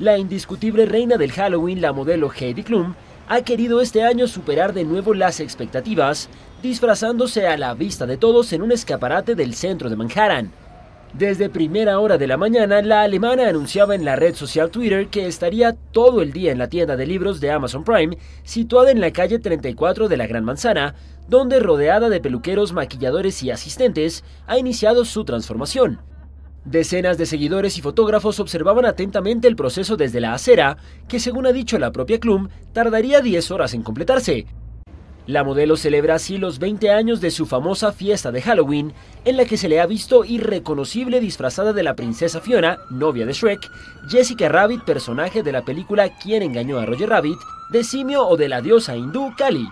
La indiscutible reina del Halloween, la modelo Heidi Klum, ha querido este año superar de nuevo las expectativas, disfrazándose a la vista de todos en un escaparate del centro de Manhattan. Desde primera hora de la mañana, la alemana anunciaba en la red social Twitter que estaría todo el día en la tienda de libros de Amazon Prime, situada en la calle 34 de la Gran Manzana, donde rodeada de peluqueros, maquilladores y asistentes, ha iniciado su transformación. Decenas de seguidores y fotógrafos observaban atentamente el proceso desde la acera, que según ha dicho la propia Klum, tardaría 10 horas en completarse. La modelo celebra así los 20 años de su famosa fiesta de Halloween, en la que se le ha visto irreconocible disfrazada de la princesa Fiona, novia de Shrek, Jessica Rabbit, personaje de la película Quién engañó a Roger Rabbit, de Simio o de la diosa hindú Kali.